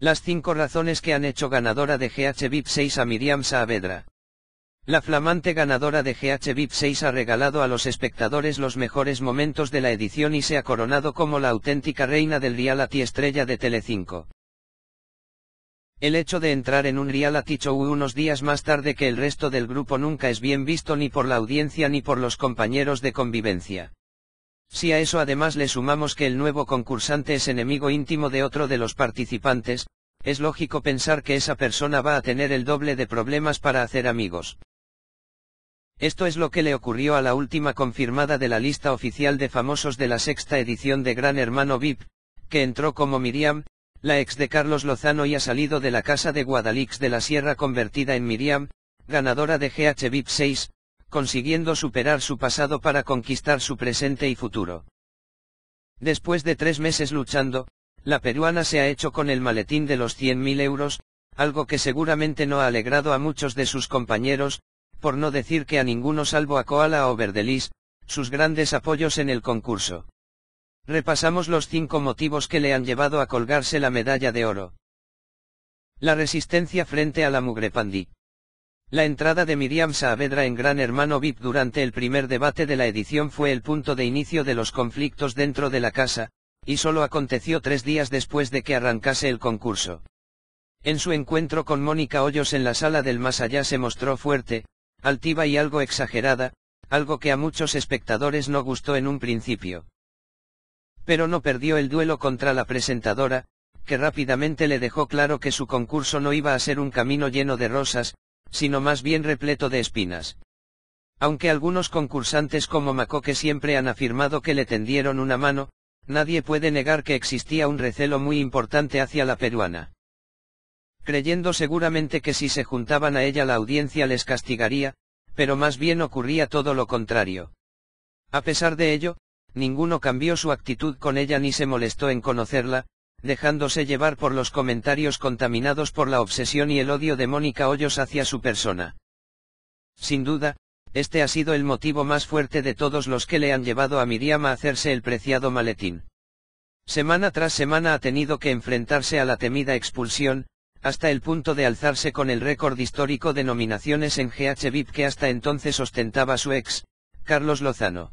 Las cinco razones que han hecho ganadora de GH VIP 6 a Miriam Saavedra. La flamante ganadora de GH VIP 6 ha regalado a los espectadores los mejores momentos de la edición y se ha coronado como la auténtica reina del reality estrella de Telecinco. El hecho de entrar en un reality show unos días más tarde que el resto del grupo nunca es bien visto ni por la audiencia ni por los compañeros de convivencia. Si a eso además le sumamos que el nuevo concursante es enemigo íntimo de otro de los participantes, es lógico pensar que esa persona va a tener el doble de problemas para hacer amigos. Esto es lo que le ocurrió a la última confirmada de la lista oficial de famosos de la sexta edición de Gran Hermano VIP, que entró como Miriam, la ex de Carlos Lozano y ha salido de la casa de Guadalix de la Sierra convertida en Miriam, ganadora de GH VIP 6, consiguiendo superar su pasado para conquistar su presente y futuro. Después de tres meses luchando, la peruana se ha hecho con el maletín de los 100.000 euros, algo que seguramente no ha alegrado a muchos de sus compañeros, por no decir que a ninguno salvo a Koala o Verdelis, sus grandes apoyos en el concurso. Repasamos los cinco motivos que le han llevado a colgarse la medalla de oro. La resistencia frente a la mugrepandí. La entrada de Miriam Saavedra en Gran Hermano VIP durante el primer debate de la edición fue el punto de inicio de los conflictos dentro de la casa, y solo aconteció tres días después de que arrancase el concurso. En su encuentro con Mónica Hoyos en la sala del más allá se mostró fuerte, altiva y algo exagerada, algo que a muchos espectadores no gustó en un principio. Pero no perdió el duelo contra la presentadora, que rápidamente le dejó claro que su concurso no iba a ser un camino lleno de rosas, sino más bien repleto de espinas. Aunque algunos concursantes como Macoque siempre han afirmado que le tendieron una mano, nadie puede negar que existía un recelo muy importante hacia la peruana. Creyendo seguramente que si se juntaban a ella la audiencia les castigaría, pero más bien ocurría todo lo contrario. A pesar de ello, ninguno cambió su actitud con ella ni se molestó en conocerla, dejándose llevar por los comentarios contaminados por la obsesión y el odio de Mónica Hoyos hacia su persona. Sin duda, este ha sido el motivo más fuerte de todos los que le han llevado a Miriam a hacerse el preciado maletín. Semana tras semana ha tenido que enfrentarse a la temida expulsión, hasta el punto de alzarse con el récord histórico de nominaciones en GH que hasta entonces ostentaba su ex, Carlos Lozano.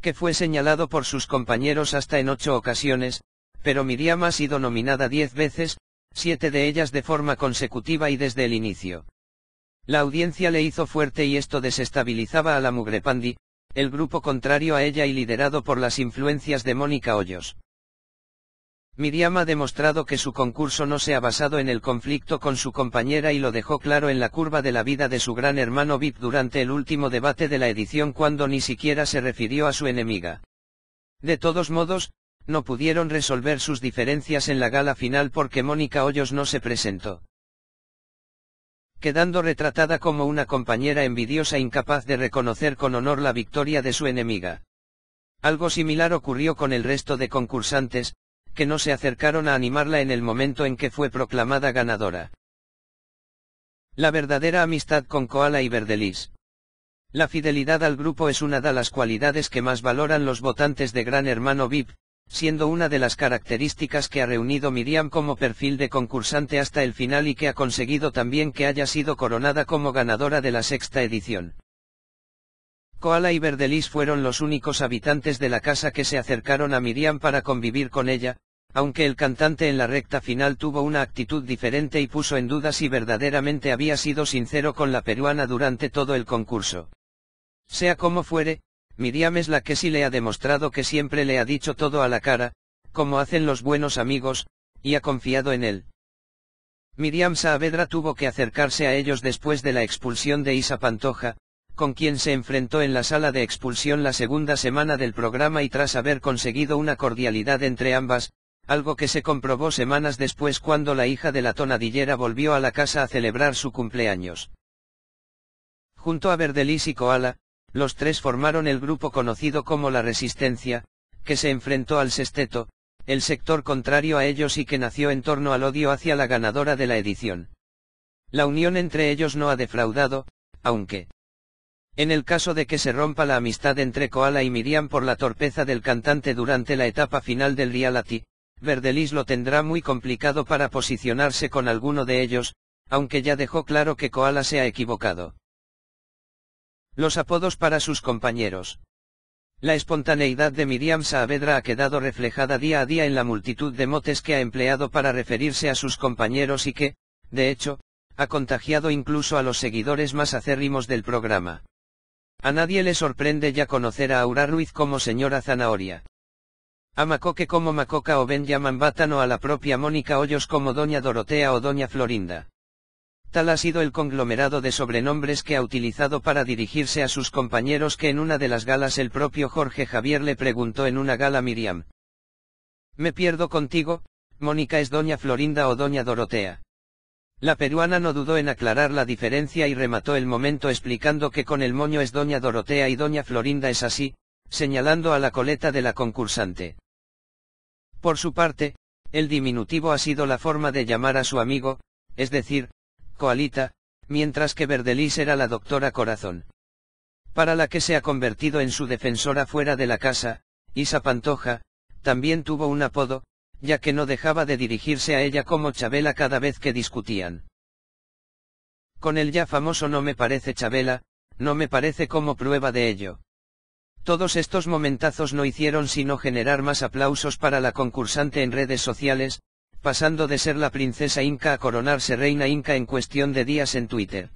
Que fue señalado por sus compañeros hasta en ocho ocasiones, pero Miriam ha sido nominada diez veces, siete de ellas de forma consecutiva y desde el inicio. La audiencia le hizo fuerte y esto desestabilizaba a la Mugrepandi, el grupo contrario a ella y liderado por las influencias de Mónica Hoyos. Miriam ha demostrado que su concurso no se ha basado en el conflicto con su compañera y lo dejó claro en la curva de la vida de su gran hermano Vip durante el último debate de la edición cuando ni siquiera se refirió a su enemiga. De todos modos, no pudieron resolver sus diferencias en la gala final porque Mónica Hoyos no se presentó. Quedando retratada como una compañera envidiosa incapaz de reconocer con honor la victoria de su enemiga. Algo similar ocurrió con el resto de concursantes, que no se acercaron a animarla en el momento en que fue proclamada ganadora. La verdadera amistad con Koala y Verdelis. La fidelidad al grupo es una de las cualidades que más valoran los votantes de Gran Hermano VIP, siendo una de las características que ha reunido Miriam como perfil de concursante hasta el final y que ha conseguido también que haya sido coronada como ganadora de la sexta edición. Koala y Verdelis fueron los únicos habitantes de la casa que se acercaron a Miriam para convivir con ella, aunque el cantante en la recta final tuvo una actitud diferente y puso en duda si verdaderamente había sido sincero con la peruana durante todo el concurso. Sea como fuere, Miriam es la que sí le ha demostrado que siempre le ha dicho todo a la cara, como hacen los buenos amigos, y ha confiado en él. Miriam Saavedra tuvo que acercarse a ellos después de la expulsión de Isa Pantoja, con quien se enfrentó en la sala de expulsión la segunda semana del programa y tras haber conseguido una cordialidad entre ambas, algo que se comprobó semanas después cuando la hija de la tonadillera volvió a la casa a celebrar su cumpleaños. Junto a Verdelis y Koala, los tres formaron el grupo conocido como la Resistencia, que se enfrentó al Sesteto, el sector contrario a ellos y que nació en torno al odio hacia la ganadora de la edición. La unión entre ellos no ha defraudado, aunque, en el caso de que se rompa la amistad entre Koala y Miriam por la torpeza del cantante durante la etapa final del reality, Verdelis lo tendrá muy complicado para posicionarse con alguno de ellos, aunque ya dejó claro que Koala se ha equivocado. Los apodos para sus compañeros. La espontaneidad de Miriam Saavedra ha quedado reflejada día a día en la multitud de motes que ha empleado para referirse a sus compañeros y que, de hecho, ha contagiado incluso a los seguidores más acérrimos del programa. A nadie le sorprende ya conocer a Aura Ruiz como señora Zanahoria. A Macoque como Macoca o Benjamin Bátano a la propia Mónica Hoyos como doña Dorotea o doña Florinda. Tal ha sido el conglomerado de sobrenombres que ha utilizado para dirigirse a sus compañeros que en una de las galas el propio Jorge Javier le preguntó en una gala Miriam. Me pierdo contigo, Mónica es doña Florinda o doña Dorotea. La peruana no dudó en aclarar la diferencia y remató el momento explicando que con el moño es doña Dorotea y doña Florinda es así, señalando a la coleta de la concursante. Por su parte, el diminutivo ha sido la forma de llamar a su amigo, es decir, Coalita, mientras que Verdelis era la doctora Corazón. Para la que se ha convertido en su defensora fuera de la casa, Isa Pantoja, también tuvo un apodo, ya que no dejaba de dirigirse a ella como Chabela cada vez que discutían. Con el ya famoso no me parece Chabela, no me parece como prueba de ello. Todos estos momentazos no hicieron sino generar más aplausos para la concursante en redes sociales, pasando de ser la princesa inca a coronarse reina inca en cuestión de días en Twitter.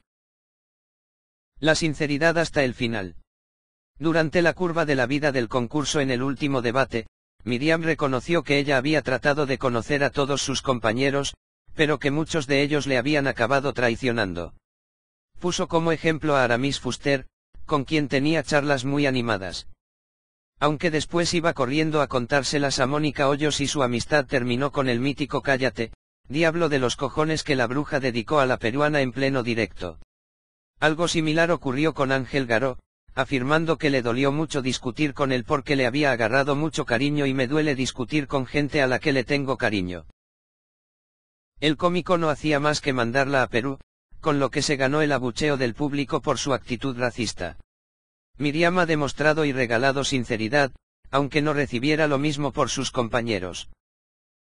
La sinceridad hasta el final. Durante la curva de la vida del concurso en el último debate, Miriam reconoció que ella había tratado de conocer a todos sus compañeros, pero que muchos de ellos le habían acabado traicionando. Puso como ejemplo a Aramis Fuster, con quien tenía charlas muy animadas. Aunque después iba corriendo a contárselas a Mónica Hoyos y su amistad terminó con el mítico Cállate, diablo de los cojones que la bruja dedicó a la peruana en pleno directo. Algo similar ocurrió con Ángel Garó, afirmando que le dolió mucho discutir con él porque le había agarrado mucho cariño y me duele discutir con gente a la que le tengo cariño. El cómico no hacía más que mandarla a Perú, con lo que se ganó el abucheo del público por su actitud racista. Miriam ha demostrado y regalado sinceridad, aunque no recibiera lo mismo por sus compañeros.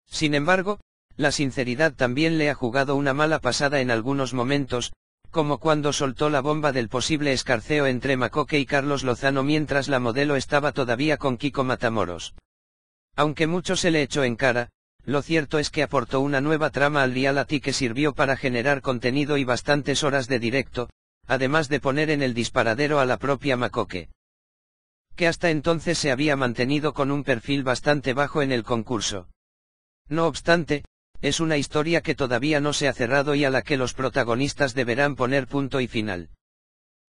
Sin embargo, la sinceridad también le ha jugado una mala pasada en algunos momentos, como cuando soltó la bomba del posible escarceo entre Macoque y Carlos Lozano mientras la modelo estaba todavía con Kiko Matamoros. Aunque mucho se le echó en cara, lo cierto es que aportó una nueva trama al reality que sirvió para generar contenido y bastantes horas de directo, además de poner en el disparadero a la propia Macoque. Que hasta entonces se había mantenido con un perfil bastante bajo en el concurso. No obstante, es una historia que todavía no se ha cerrado y a la que los protagonistas deberán poner punto y final.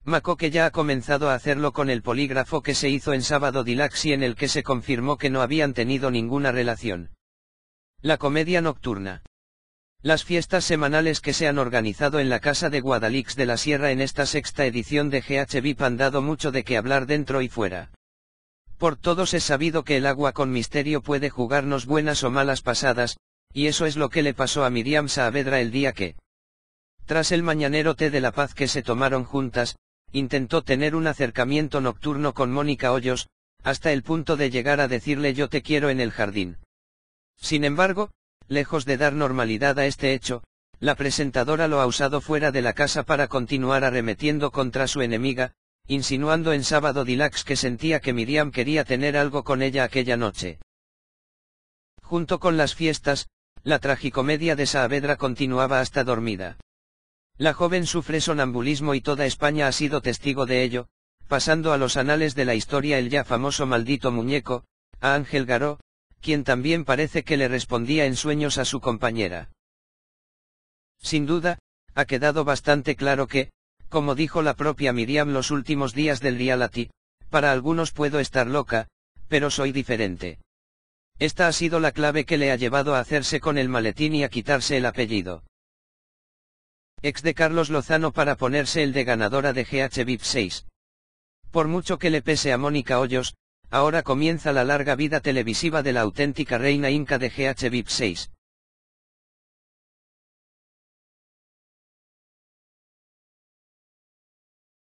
Macoque ya ha comenzado a hacerlo con el polígrafo que se hizo en sábado Dilaxi en el que se confirmó que no habían tenido ninguna relación. La comedia nocturna. Las fiestas semanales que se han organizado en la Casa de Guadalix de la Sierra en esta sexta edición de GHVIP han dado mucho de qué hablar dentro y fuera. Por todos es sabido que el agua con misterio puede jugarnos buenas o malas pasadas, y eso es lo que le pasó a Miriam Saavedra el día que, tras el mañanero té de la paz que se tomaron juntas, intentó tener un acercamiento nocturno con Mónica Hoyos, hasta el punto de llegar a decirle yo te quiero en el jardín. Sin embargo, Lejos de dar normalidad a este hecho, la presentadora lo ha usado fuera de la casa para continuar arremetiendo contra su enemiga, insinuando en sábado Dilax que sentía que Miriam quería tener algo con ella aquella noche. Junto con las fiestas, la tragicomedia de Saavedra continuaba hasta dormida. La joven sufre sonambulismo y toda España ha sido testigo de ello, pasando a los anales de la historia el ya famoso maldito muñeco, a Ángel Garó, quien también parece que le respondía en sueños a su compañera. Sin duda, ha quedado bastante claro que, como dijo la propia Miriam los últimos días del reality, para algunos puedo estar loca, pero soy diferente. Esta ha sido la clave que le ha llevado a hacerse con el maletín y a quitarse el apellido. Ex de Carlos Lozano para ponerse el de ganadora de GH VIP 6. Por mucho que le pese a Mónica Hoyos, Ahora comienza la larga vida televisiva de la auténtica reina inca de GH 6,